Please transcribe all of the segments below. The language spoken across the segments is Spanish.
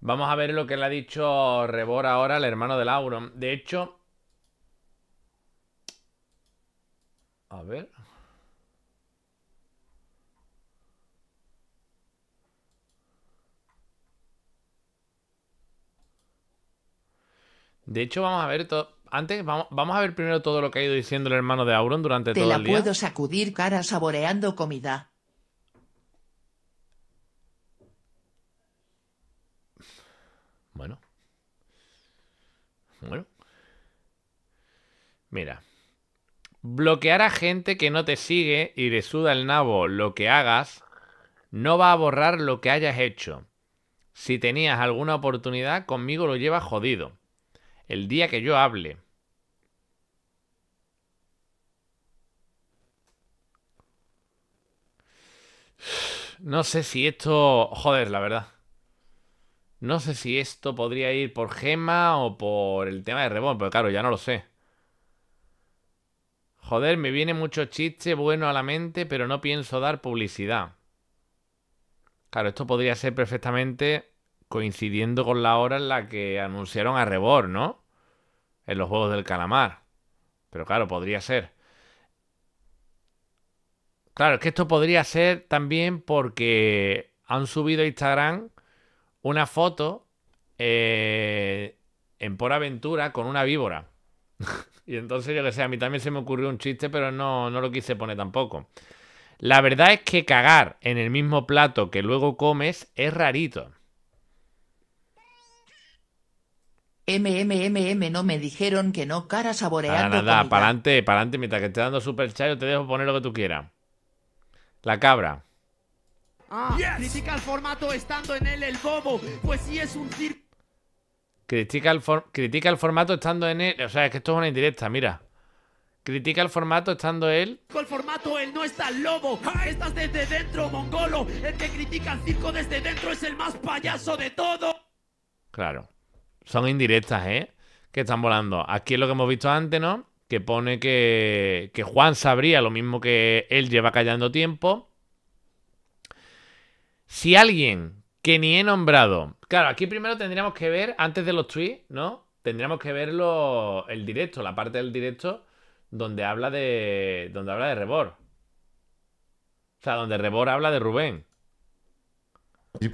Vamos a ver lo que le ha dicho Rebor ahora, al hermano de Lauron. De hecho... A ver... De hecho, vamos a ver todo. Antes, vamos, a ver primero todo lo que ha ido diciendo el hermano de Auron durante todo el día. Te la puedo sacudir cara saboreando comida. Bueno. Bueno. Mira. Bloquear a gente que no te sigue y le suda el nabo lo que hagas no va a borrar lo que hayas hecho. Si tenías alguna oportunidad, conmigo lo llevas jodido. El día que yo hable. No sé si esto... Joder, la verdad. No sé si esto podría ir por gema o por el tema de Reborn, pero claro, ya no lo sé. Joder, me viene mucho chiste bueno a la mente, pero no pienso dar publicidad. Claro, esto podría ser perfectamente coincidiendo con la hora en la que anunciaron a Reborn, ¿no? En los Juegos del Calamar. Pero claro, podría ser. Claro, es que esto podría ser también porque han subido a Instagram una foto eh, en Por Aventura con una víbora. y entonces, yo que sé, a mí también se me ocurrió un chiste, pero no, lo quise poner tampoco. La verdad es que cagar en el mismo plato que luego comes es rarito. MMMM, no me dijeron que no, cara saboreada. Nada, nada, para adelante, para adelante, mientras que esté dando super chayo, te dejo poner lo que tú quieras. La cabra. Ah, critica el formato estando en él el lobo Pues sí es un circo. Critica el, el formato estando en él. O sea, es que esto es una indirecta, mira. Critica el formato estando él. El formato, él no está el lobo. Estás desde dentro, mongolo. El que critica el circo desde dentro es el más payaso de todo. Claro. Son indirectas, ¿eh? Que están volando. Aquí es lo que hemos visto antes, ¿no? Que pone que, que Juan sabría lo mismo que él lleva callando tiempo. Si alguien que ni he nombrado. Claro, aquí primero tendríamos que ver, antes de los tweets, ¿no? Tendríamos que ver el directo, la parte del directo donde habla de. donde habla de Rebor. O sea, donde Rebor habla de Rubén.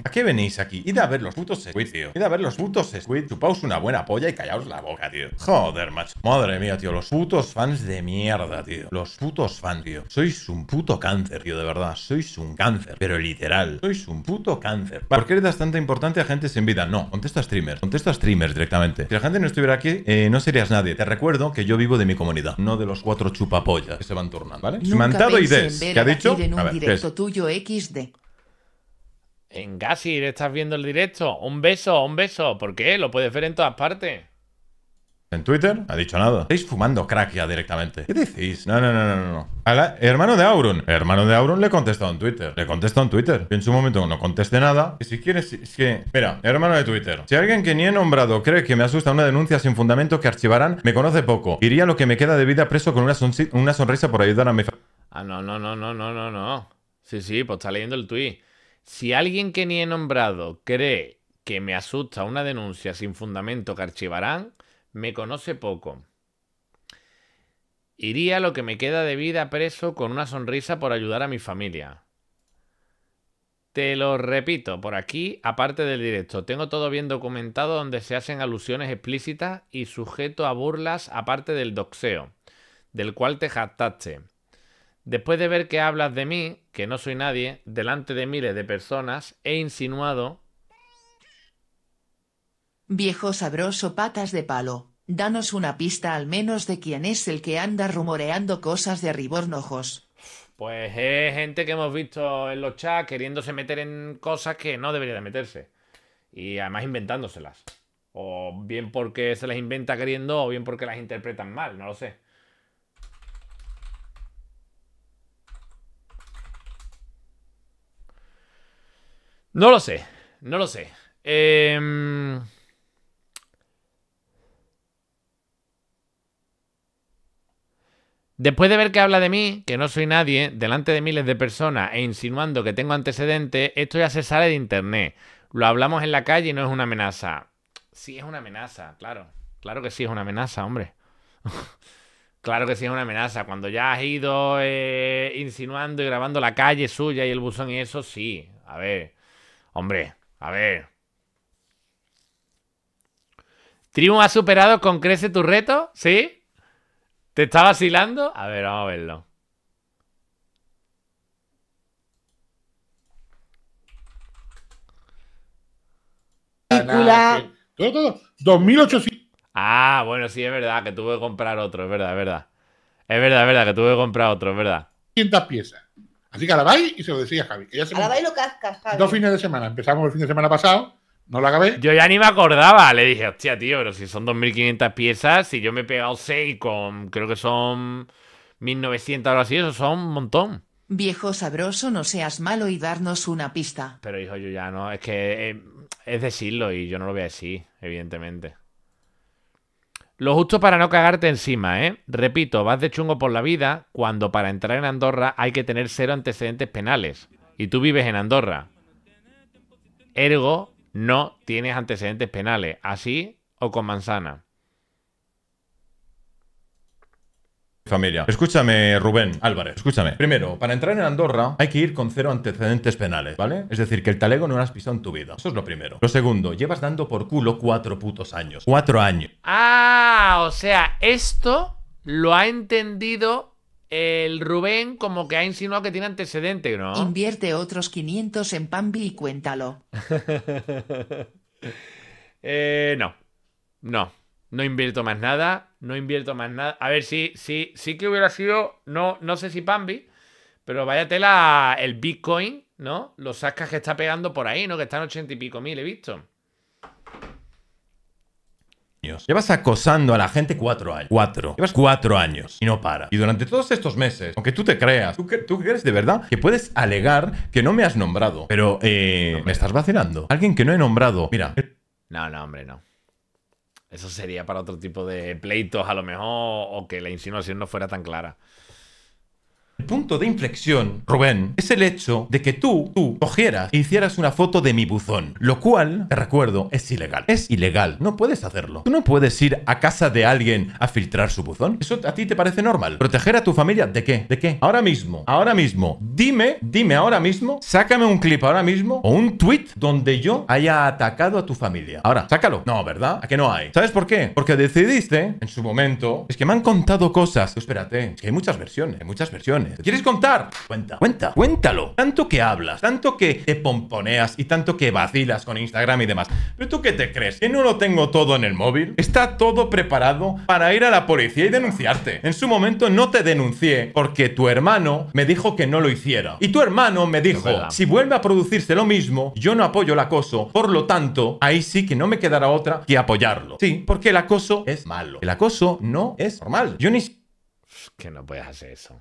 ¿A qué venís aquí? Id a ver los putos squid, tío. Id a ver los putos squid. Chupaos una buena polla y callaos la boca, tío. Joder, macho. Madre mía, tío. Los putos fans de mierda, tío. Los putos fans, tío. Sois un puto cáncer, tío, de verdad. Sois un cáncer. Pero literal. Sois un puto cáncer. ¿Por qué eres tanta importante a gente sin vida? No. Contesta a streamers. Contesta a streamers directamente. Si la gente no estuviera aquí, eh, no serías nadie. Te recuerdo que yo vivo de mi comunidad, no de los cuatro chupapollas que se van turnando, ¿vale? Nunca y Des. ¿Qué ha dicho? En un directo tuyo XD. En le estás viendo el directo. Un beso, un beso. ¿Por qué? Lo puedes ver en todas partes. ¿En Twitter? ha dicho nada. Estáis fumando crack ya directamente. ¿Qué decís? No, no, no, no, no. hermano de Auron. hermano de Auron le contestado en Twitter. Le contestado en Twitter. Y en su momento no conteste nada. Y si quieres, es que... Mira, hermano de Twitter. Si alguien que ni he nombrado cree que me asusta una denuncia sin fundamento que archivarán, me conoce poco. Iría lo que me queda de vida preso con una, una sonrisa por ayudar a mi... Ah, no, no, no, no, no, no, no. Sí, sí, pues está leyendo el tweet. Si alguien que ni he nombrado cree que me asusta una denuncia sin fundamento que archivarán, me conoce poco. Iría lo que me queda de vida preso con una sonrisa por ayudar a mi familia. Te lo repito, por aquí, aparte del directo, tengo todo bien documentado donde se hacen alusiones explícitas y sujeto a burlas aparte del doxeo, del cual te jactaste. Después de ver que hablas de mí, que no soy nadie, delante de miles de personas, he insinuado... Viejo sabroso patas de palo, danos una pista al menos de quién es el que anda rumoreando cosas de ribornojos. Pues es gente que hemos visto en los chats queriéndose meter en cosas que no debería de meterse. Y además inventándoselas. O bien porque se las inventa queriendo o bien porque las interpretan mal, no lo sé. No lo sé, no lo sé. Em, después de ver que habla de mí, que no soy nadie, delante de miles de personas e insinuando que tengo antecedentes, esto ya se sale de internet. Lo hablamos en la calle y no es una amenaza. Sí, es una amenaza, claro. Claro que sí, es una amenaza, hombre. claro que sí, es una amenaza. Cuando ya has ido eh, insinuando y grabando la calle suya y el buzón y eso, sí. A ver, Hombre, a ver. ¿Trium ha superado con crece tu reto? ¿Sí? ¿Te está vacilando? A ver, vamos a verlo. Ah, ah, bueno, sí, es verdad que tuve que comprar otro, es verdad, es verdad. Es verdad, es verdad que tuve que comprar otro, es verdad. 500 piezas. Así que a la Bay y se lo decía a Javi. a la lo cascas, Javi. Dos fines de semana. Empezamos el fin de semana pasado. No lo acabé. Yo ya ni me acordaba. Le dije, hostia, tío, pero si son 2.500 piezas, si yo me he pegado 6 con, creo que son 1.900 o así, eso son un montón. Viejo sabroso, no seas malo y darnos una pista. Pero hijo, yo ya no, es que eh, es decirlo y yo no lo veo así, evidentemente. Lo justo para no cagarte encima, ¿eh? Repito, vas de chungo por la vida cuando para entrar en Andorra hay que tener cero antecedentes penales. Y tú vives en Andorra. Ergo, no tienes antecedentes penales. Así o con manzana. familia. Escúchame, Rubén Álvarez, escúchame. Primero, para entrar en Andorra hay que ir con cero antecedentes penales, ¿vale? Es decir, que el talego no lo has pisado en tu vida. Eso es lo primero. Lo segundo, llevas dando por culo cuatro putos años. Cuatro años. Ah, o sea, esto lo ha entendido el Rubén como que ha insinuado que tiene antecedente, ¿no? Invierte otros 500 en Pambi y cuéntalo. eh, no, no no invierto más nada, no invierto más nada. A ver, sí, sí, sí que hubiera sido, no, no sé si Pambi, pero la. el Bitcoin, ¿no? Los sacas que está pegando por ahí, ¿no? Que están ochenta y pico mil, he visto. Dios, Llevas acosando a la gente cuatro años. Cuatro. Llevas cuatro años y no para. Y durante todos estos meses, aunque tú te creas, tú, tú crees de verdad que puedes alegar que no me has nombrado. Pero, eh, me estás vacilando. Alguien que no he nombrado. Mira. No, no, hombre, no. Eso sería para otro tipo de pleitos, a lo mejor, o que la insinuación no fuera tan clara punto de inflexión, Rubén, es el hecho de que tú, tú, cogieras e hicieras una foto de mi buzón, lo cual, te recuerdo, es ilegal. Es ilegal, no puedes hacerlo. Tú no puedes ir a casa de alguien a filtrar su buzón. ¿Eso a ti te parece normal? ¿Proteger a tu familia de qué? ¿De qué? Ahora mismo, ahora mismo, dime, dime ahora mismo, sácame un clip ahora mismo o un tweet donde yo haya atacado a tu familia. Ahora, sácalo. No, ¿verdad? ¿A que no hay? ¿Sabes por qué? Porque decidiste, en su momento, es que me han contado cosas. Espérate, es que hay muchas versiones, hay muchas versiones. ¿Quieres contar? Cuenta, cuenta, cuéntalo. Tanto que hablas, tanto que te pomponeas y tanto que vacilas con Instagram y demás. ¿Pero tú qué te crees? ¿Que no lo tengo todo en el móvil? Está todo preparado para ir a la policía y denunciarte. En su momento no te denuncié porque tu hermano me dijo que no lo hiciera. Y tu hermano me dijo, si vuelve a producirse lo mismo, yo no apoyo el acoso. Por lo tanto, ahí sí que no me quedará otra que apoyarlo. Sí, porque el acoso es malo. El acoso no es normal. Yo ni... Que no puedes hacer eso.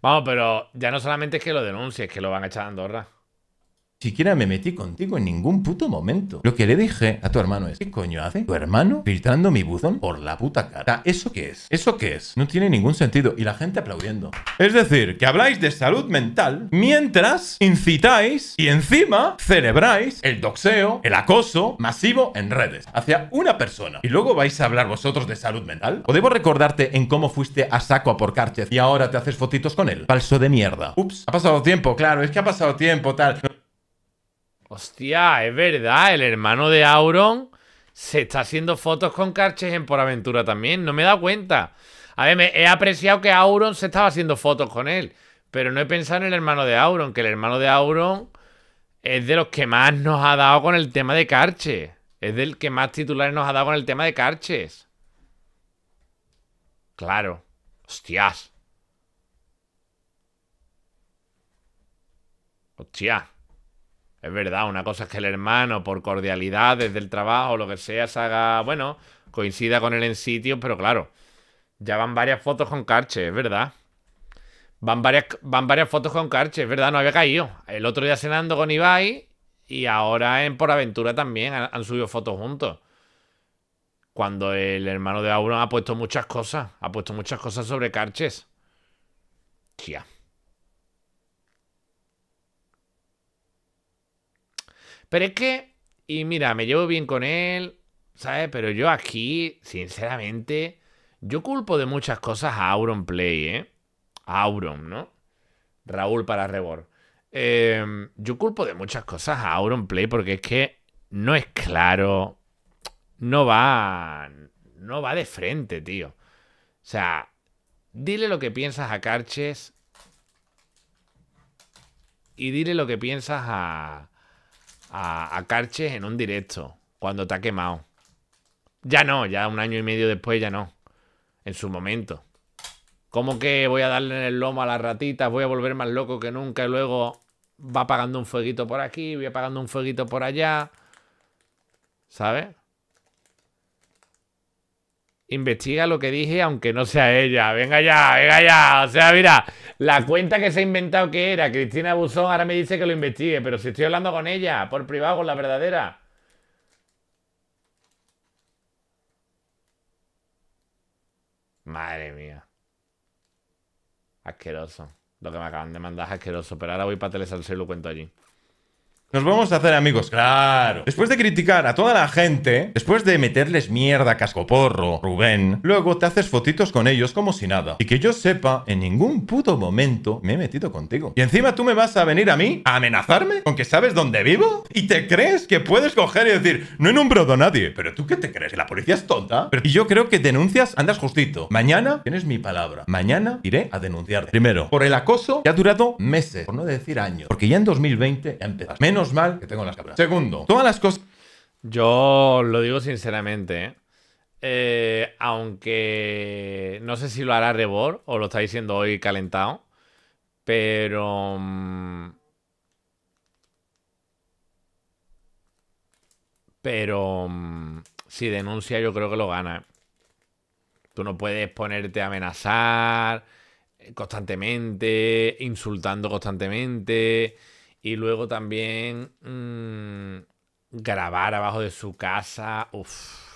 Vamos, pero ya no solamente es que lo denuncie, es que lo van a echar a Andorra siquiera me metí contigo en ningún puto momento. Lo que le dije a tu hermano es, ¿qué coño hace tu hermano filtrando mi buzón por la puta cara? ¿Eso qué es? ¿Eso qué es? No tiene ningún sentido. Y la gente aplaudiendo. Es decir, que habláis de salud mental mientras incitáis y encima celebráis el doxeo, el acoso masivo en redes hacia una persona. Y luego vais a hablar vosotros de salud mental. ¿O debo recordarte en cómo fuiste a saco a por Cárchez y ahora te haces fotitos con él? Falso de mierda. Ups, ha pasado tiempo, claro, es que ha pasado tiempo, tal. Hostia, es verdad, el hermano de Auron se está haciendo fotos con Carches en Por Aventura también. No me he dado cuenta. A ver, he apreciado que Auron se estaba haciendo fotos con él. Pero no he pensado en el hermano de Auron, que el hermano de Auron es de los que más nos ha dado con el tema de Carches. Es del que más titulares nos ha dado con el tema de Carches. Claro. Hostias. Hostia. Es verdad, una cosa es que el hermano, por cordialidad, desde el trabajo, lo que sea, se haga, bueno, coincida con él en sitio, pero claro, ya van varias fotos con Carche, es verdad. Van varias, van varias fotos con Carche, es verdad, no había caído. El otro día cenando con Ibai y ahora en Por Aventura también han, subido fotos juntos. Cuando el hermano de Auron ha puesto muchas cosas, ha puesto muchas cosas sobre Carches. Tía. Pero es que, y mira, me llevo bien con él, ¿sabes? Pero yo aquí, sinceramente, yo culpo de muchas cosas a Auron Play, ¿eh? A Auron, ¿no? Raúl para Rebor. Em, yo culpo de muchas cosas a Auron Play porque es que no es claro. No va. No va de frente, tío. O sea, dile lo que piensas a Carches. Y dile lo que piensas a a, Carches en un directo, cuando te ha quemado. Ya no, ya un año y medio después ya no. En su momento. ¿Cómo que voy a darle en el lomo a las ratitas? Voy a volver más loco que nunca y luego va apagando un fueguito por aquí, voy apagando un fueguito por allá. ¿Sabes? investiga lo que dije, aunque no sea ella. Venga ya, venga ya. O sea, mira, la cuenta que se ha inventado que era Cristina Buzón ahora me dice que lo investigue, pero si estoy hablando con ella, por privado, con la verdadera. Madre mía. Asqueroso. Lo que me acaban de mandar es asqueroso, pero ahora voy para Telesalse y lo cuento allí. Nos vamos a hacer amigos, claro. Después de criticar a toda la gente, después de meterles mierda, cascoporro, Rubén, luego te haces fotitos con ellos como si nada. Y que yo sepa, en ningún puto momento me he metido contigo. Y encima tú me vas a venir a mí a amenazarme con que sabes dónde vivo. ¿Y te crees que puedes coger y decir, no he nombrado a nadie? ¿Pero tú qué te crees? ¿Que la policía es tonta? Pero... Y yo creo que denuncias andas justito. Mañana tienes mi palabra. Mañana iré a denunciarte. Primero, por el acoso que ha durado meses, por no decir años. Porque ya en 2020 ya Menos mal que tengo las cabras Segundo, todas las cosas. Yo lo digo sinceramente, ¿eh? Eh, aunque no sé si lo hará Rebor o lo está diciendo hoy calentado, pero. Mm, pero. Mm, si denuncia, yo creo que lo gana. ¿eh? Tú no puedes ponerte a amenazar constantemente, insultando constantemente. Y luego también mm, grabar abajo de su casa. Uf.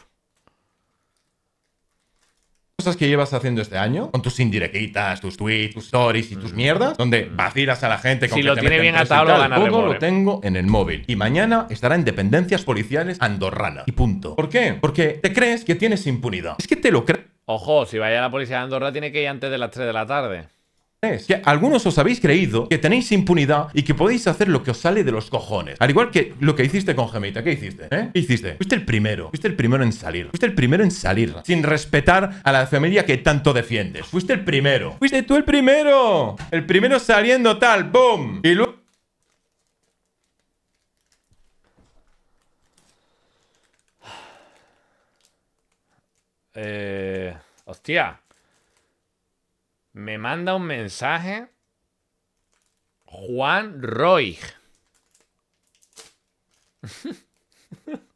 Cosas que llevas haciendo este año, con tus indirectitas, tus tweets, tus stories y tus mm. mierdas, donde mm. vacilas a la gente. Si lo tiene bien atado, lo lo tengo en el móvil. Y mañana estará en dependencias policiales andorrana. Y punto. ¿Por qué? Porque te crees que tienes impunidad. Es que te lo crees. Ojo, si vaya a la policía de Andorra, tiene que ir antes de las 3 de la tarde. Que algunos os habéis creído que tenéis impunidad y que podéis hacer lo que os sale de los cojones. Al igual que lo que hiciste con Gemita. ¿Qué hiciste? ¿Eh? ¿Qué hiciste? Fuiste el primero. Fuiste el primero en salir. Fuiste el primero en salir. Sin respetar a la familia que tanto defiendes. Fuiste el primero. Fuiste tú el primero. El primero saliendo tal. ¡Boom! Y luego... Eh... Hostia. Me manda un mensaje Juan Roig.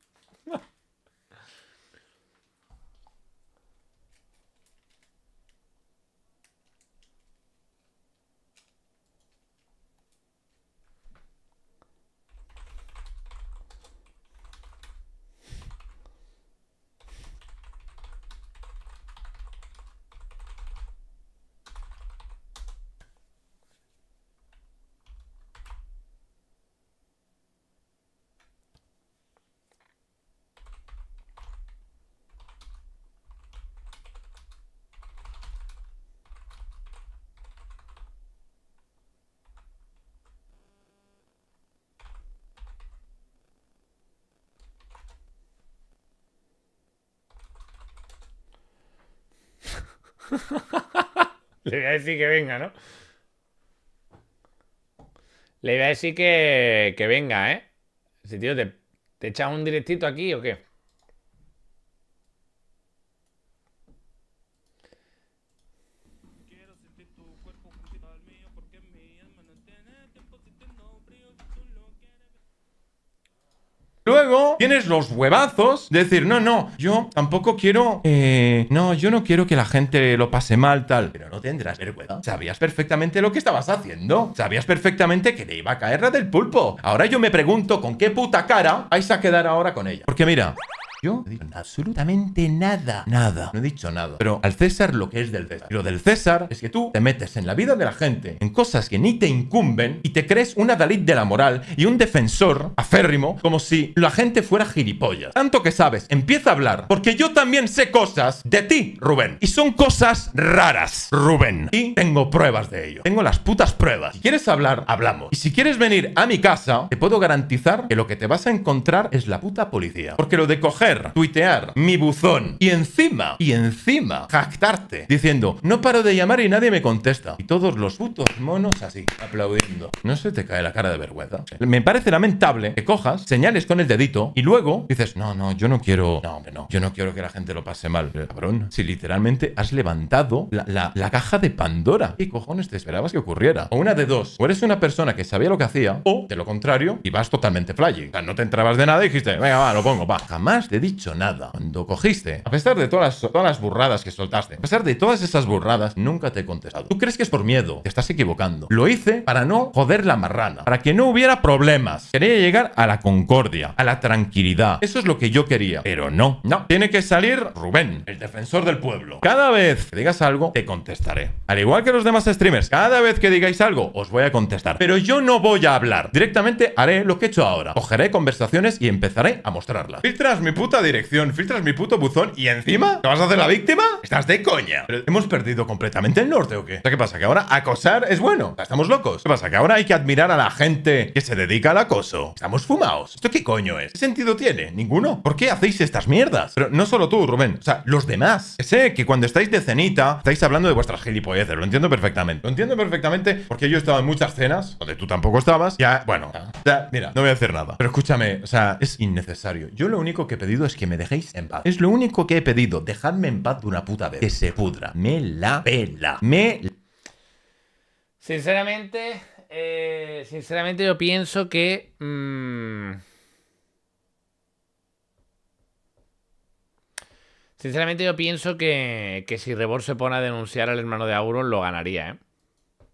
Le voy a decir que venga, ¿no? Le voy a decir que, venga, ¿eh? Si, tío, ¿te, te echas un directito aquí o qué? tienes los huevazos decir, no, no, yo tampoco quiero, eh, no, yo no quiero que la gente lo pase mal, tal. Pero no tendrás vergüenza. Sabías perfectamente lo que estabas haciendo. Sabías perfectamente que le iba a caer la del pulpo. Ahora yo me pregunto con qué puta cara vais a quedar ahora con ella. Porque mira, no he absolutamente nada, nada, no he dicho nada. Pero al César lo que es del César. lo del César es que tú te metes en la vida de la gente, en cosas que ni te incumben, y te crees una Dalit de la moral y un defensor aférrimo, como si la gente fuera gilipollas. Tanto que sabes, empieza a hablar, porque yo también sé cosas de ti, Rubén. Y son cosas raras, Rubén. Y tengo pruebas de ello. Tengo las putas pruebas. Si quieres hablar, hablamos. Y si quieres venir a mi casa, te puedo garantizar que lo que te vas a encontrar es la puta policía. Porque lo de coger tuitear, mi buzón y encima, y encima, jactarte diciendo, no paro de llamar y nadie me contesta. Y todos los putos monos así, aplaudiendo. No se te cae la cara de vergüenza. Me parece lamentable que cojas, señales con el dedito y luego dices, no, no, yo no quiero, no, hombre, no, yo no quiero que la gente lo pase mal. Cabrón, si literalmente has levantado la, caja de Pandora, ¿qué cojones te esperabas que ocurriera? O una de dos, o eres una persona que sabía lo que hacía, o de lo contrario, y vas totalmente flying. O sea, no te entrabas de nada y dijiste, venga, va, lo pongo, va. Jamás te dicho nada. Cuando cogiste, a pesar de todas las, burradas que soltaste, a pesar de todas esas burradas, nunca te he contestado. ¿Tú crees que es por miedo? Te estás equivocando. Lo hice para no joder la marrana, para que no hubiera problemas. Quería llegar a la concordia, a la tranquilidad. Eso es lo que yo quería. Pero no, no. Tiene que salir Rubén, el defensor del pueblo. Cada vez que digas algo, te contestaré. Al igual que los demás streamers, cada vez que digáis algo, os voy a contestar. Pero yo no voy a hablar. Directamente haré lo que he hecho ahora. Cogeré conversaciones y empezaré a mostrarlas. Filtras mi puta dirección, filtras mi puto buzón y encima te vas a hacer la víctima. Estás de coña. ¿Hemos perdido completamente el norte o qué? ¿qué pasa? ¿Que ahora acosar es bueno? estamos locos. ¿Qué pasa? ¿Que ahora hay que admirar a la gente que se dedica al acoso? Estamos fumados. ¿Esto qué coño es? ¿Qué sentido tiene? Ninguno. ¿Por qué hacéis estas mierdas? Pero no solo tú, Rubén. O sea, los demás. sé que cuando estáis de cenita, estáis hablando de vuestras gilipolleces. Lo entiendo perfectamente. Lo entiendo perfectamente porque yo he estado en muchas cenas donde tú tampoco estabas. Ya, bueno. mira, no voy a hacer nada. Pero escúchame, o sea, es innecesario. Yo lo único que pedí es que me dejéis en paz. Es lo único que he pedido. Dejadme en paz de una puta vez. Que se pudra. Me la pela. Me... Sinceramente, eh, sinceramente yo pienso que... Mm, sinceramente yo pienso que, que si Rebor se pone a denunciar al hermano de Auron lo ganaría, ¿eh?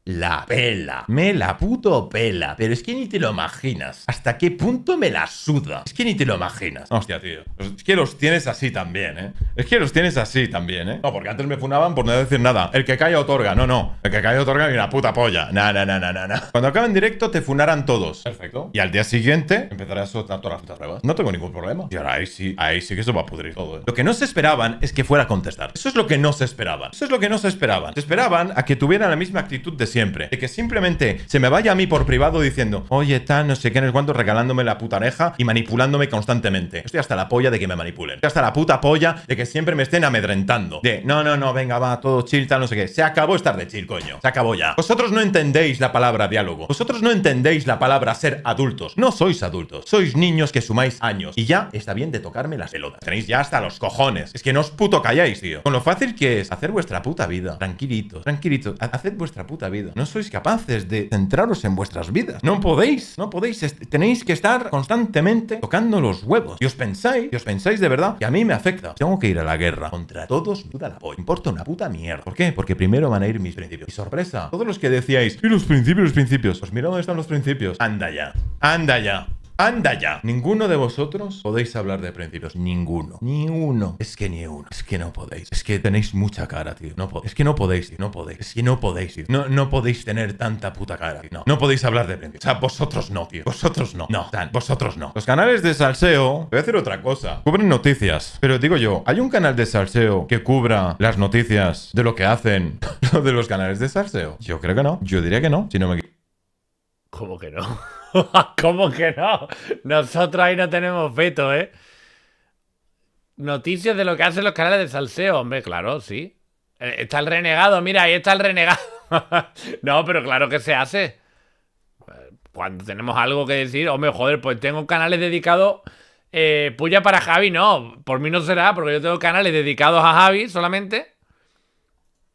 la pela. Me la puto pela. Pero es que ni te lo imaginas. ¿Hasta qué punto me la suda? Es que ni te lo imaginas. Hostia, tío. Pues es que los tienes así también, ¿eh? Es que los tienes así también, ¿eh? No, porque antes me funaban por no decir nada. El que calla otorga. No, no. El que calla otorga y una puta polla. Na, na, na, na, Cuando acabe en directo te funarán todos. Perfecto. Y al día siguiente empezarás a soltar todas las putas pruebas. No tengo ningún problema. Y ahora ahí sí, ahí sí que eso va a pudrir todo. ¿eh? Lo que no se esperaban es que fuera a contestar. Eso es lo que no se esperaban. Eso es lo que no se esperaban. Se esperaban a que tuviera la misma actitud de siempre. De que simplemente se me vaya a mí por privado diciendo, oye, tal, no sé qué, no sé cuánto, regalándome la puta y manipulándome constantemente. Estoy hasta la polla de que me manipulen. Estoy hasta la puta polla de que siempre me estén amedrentando. De, no, no, no, venga, va, todo chill, tal, no sé qué. Se acabó estar de chill, coño. Se acabó ya. Vosotros no entendéis la palabra diálogo. Vosotros no entendéis la palabra ser adultos. No sois adultos. Sois niños que sumáis años. Y ya está bien de tocarme las pelotas. Tenéis ya hasta los cojones. Es que no os puto calláis, tío. Con lo fácil que es hacer vuestra puta vida. Tranquilito. tranquilito Haced vuestra puta vida. No sois capaces de centraros en vuestras vidas. No podéis, no podéis. Tenéis que estar constantemente tocando los huevos. Y os pensáis, y os pensáis de verdad que a mí me afecta. Tengo que ir a la guerra contra todos. Duda la Importa una puta mierda. ¿Por qué? Porque primero van a ir mis principios. Y sorpresa, todos los que decíais, y los principios, los principios. ¿Os mira dónde están los principios. Anda ya. Anda ya. ¡Anda ya! Ninguno de vosotros podéis hablar de principios. Ninguno. Ni uno. Es que ni uno. Es que no podéis. Es que tenéis mucha cara, tío. No Es que no podéis, tío. No podéis. Es que no podéis, No, no podéis tener tanta puta cara, No. No podéis hablar de principios. O sea, vosotros no, tío. Vosotros no. No. Tan, vosotros no. Los canales de salseo... Voy a hacer otra cosa. Cubren noticias. Pero digo yo, ¿hay un canal de salseo que cubra las noticias de lo que hacen de los canales de salseo? Yo creo que no. Yo diría que no. Si no me... ¿Cómo que no? ¿Cómo que no? Nosotros ahí no tenemos veto, ¿eh? Noticias de lo que hacen los canales de salseo, hombre, claro, sí. Eh, está el renegado, mira, ahí está el renegado. no, pero claro que se hace. Eh, cuando tenemos algo que decir, hombre, joder, pues tengo canales dedicados. Eh, puya para Javi, no, por mí no será, porque yo tengo canales dedicados a Javi solamente.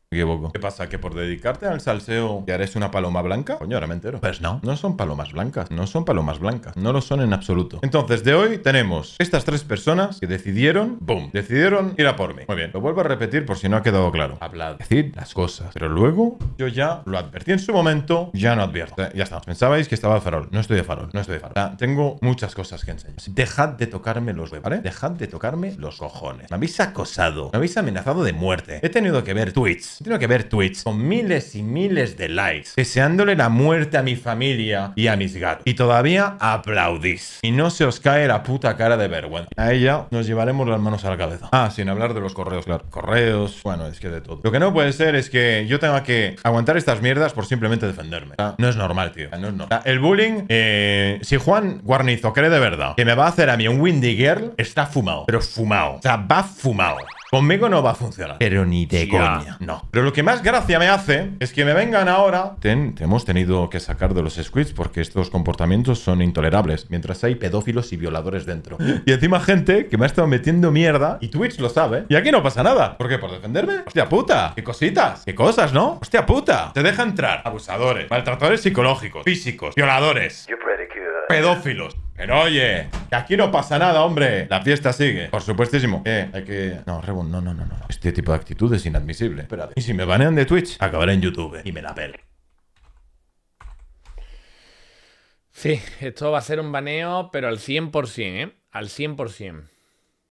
Me equivoco. ¿Qué pasa? ¿Que por dedicarte al salseo te haré una paloma blanca? Coño, ahora me entero. Pues no, no son palomas blancas. No son palomas blancas. No lo son en absoluto. Entonces, de hoy tenemos estas tres personas que decidieron, boom, decidieron ir a por mí. Muy bien, lo vuelvo a repetir por si no ha quedado claro. Hablad, decid las cosas. Pero luego, yo ya lo advertí en su momento, ya no advierto. ya está. Pensabais que estaba de farol. No estoy de farol, no estoy de farol. tengo muchas cosas que enseñar. Dejad de tocarme los huevos, ¿vale? Dejad de tocarme los cojones. Me habéis acosado. Me habéis amenazado de muerte. He tenido que ver tweets tengo que ver tweets con miles y miles de likes, deseándole la muerte a mi familia y a mis gatos. Y todavía aplaudís. Y no se os cae la puta cara de vergüenza. A ella nos llevaremos las manos a la cabeza. Ah, sin hablar de los correos, claro. Correos, bueno, es que de todo. Lo que no puede ser es que yo tenga que aguantar estas mierdas por simplemente defenderme. no es normal, tío. el bullying, eh, si Juan Guarnizo cree de verdad que me va a hacer a mí un Windy Girl, está fumado. Pero fumado. O sea, va fumado. Conmigo no va a funcionar. Pero ni de coña. No. Pero lo que más gracia me hace es que me vengan ahora. Ten, te hemos tenido que sacar de los squids porque estos comportamientos son intolerables. Mientras hay pedófilos y violadores dentro. Y encima gente que me ha estado metiendo mierda. Y Twitch lo sabe. Y aquí no pasa nada. ¿Por qué? ¿Por defenderme? Hostia puta. ¿Qué cositas? ¿Qué cosas, no? Hostia puta. Te deja entrar. Abusadores. Maltratadores psicológicos. Físicos. Violadores. Pedófilos. Pero oye, que aquí no pasa nada, hombre. La fiesta sigue. Por supuestísimo. Eh, hay que... No, Rebun, no, no, no, no. Este tipo de actitud es inadmisible. Espérate. Y si me banean de Twitch, acabaré en YouTube y me la pel. Sí, esto va a ser un baneo, pero al 100%, ¿eh? Al 100%.